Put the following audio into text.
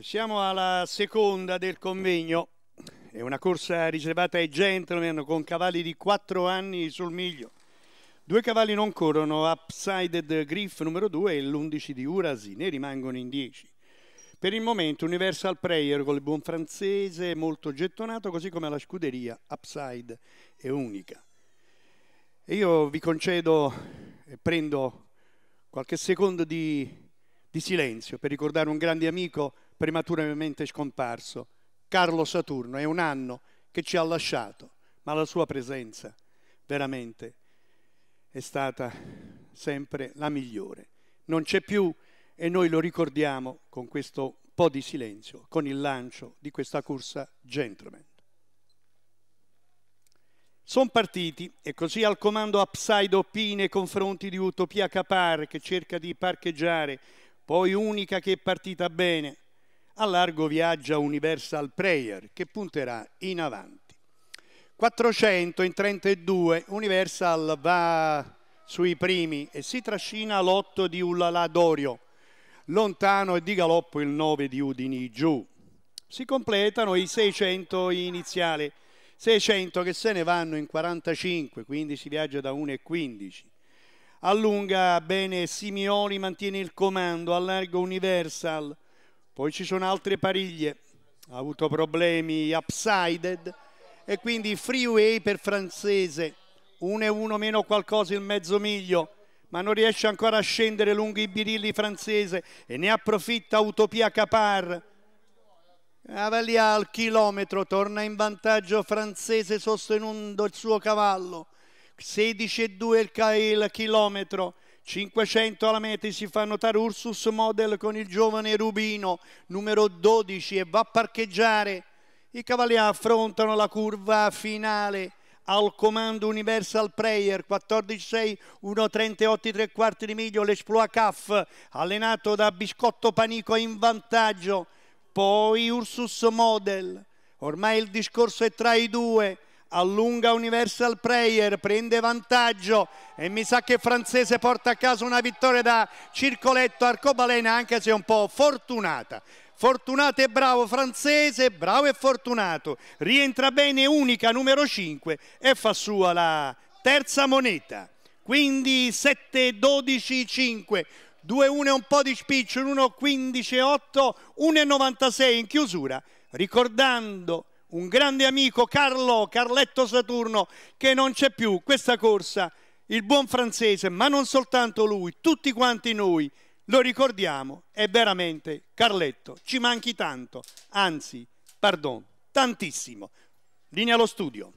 Siamo alla seconda del convegno, è una corsa riservata ai gentlemen con cavalli di 4 anni sul miglio. Due cavalli non corrono, Upsided Griff numero 2 e l'11 di Urasi, ne rimangono in 10. Per il momento Universal Prayer con il buon francese molto gettonato, così come la scuderia Upside è unica. E io vi concedo e prendo qualche secondo di, di silenzio per ricordare un grande amico prematuramente scomparso, Carlo Saturno, è un anno che ci ha lasciato, ma la sua presenza veramente è stata sempre la migliore. Non c'è più e noi lo ricordiamo con questo po' di silenzio, con il lancio di questa corsa Gentleman. Sono partiti e così al comando Upside P nei confronti di Utopia Capar che cerca di parcheggiare, poi unica che è partita bene, a largo viaggia Universal Prayer che punterà in avanti. 400 in 32 Universal va sui primi e si trascina l'otto di Ullala Dorio, lontano e di galoppo il 9 di Udini giù. Si completano i 600 iniziali, 600 che se ne vanno in 45, quindi si viaggia da 1 e 15. Allunga bene Simioni, mantiene il comando, allarga Universal, poi ci sono altre pariglie, ha avuto problemi upsided e quindi freeway per francese, 1 e 1 meno qualcosa il mezzo miglio, ma non riesce ancora a scendere lungo i birilli francese e ne approfitta Utopia Capar. Cavalià ah, al chilometro, torna in vantaggio francese sostenendo il suo cavallo. 16 e 2 il chilometro, 500 alla meta si fa notare Ursus Model con il giovane Rubino, numero 12, e va a parcheggiare. I cavalli affrontano la curva finale al comando Universal Prayer 14-6 1-38 3 quarti di miglio l'Esploa CAF allenato da Biscotto Panico in vantaggio poi Ursus Model ormai il discorso è tra i due allunga Universal Prayer, prende vantaggio e mi sa che Francese porta a casa una vittoria da circoletto arcobalena anche se un po' fortunata. Fortunato e bravo Francese, bravo e fortunato, rientra bene unica numero 5 e fa sua la terza moneta. Quindi 7-12-5. 2-1 è un po' di spiccio, 1-15-8, 1-96 in chiusura, ricordando un grande amico Carlo, Carletto Saturno, che non c'è più. Questa corsa, il buon francese, ma non soltanto lui, tutti quanti noi, lo ricordiamo, è veramente Carletto. Ci manchi tanto, anzi, pardon, tantissimo. Linea allo studio.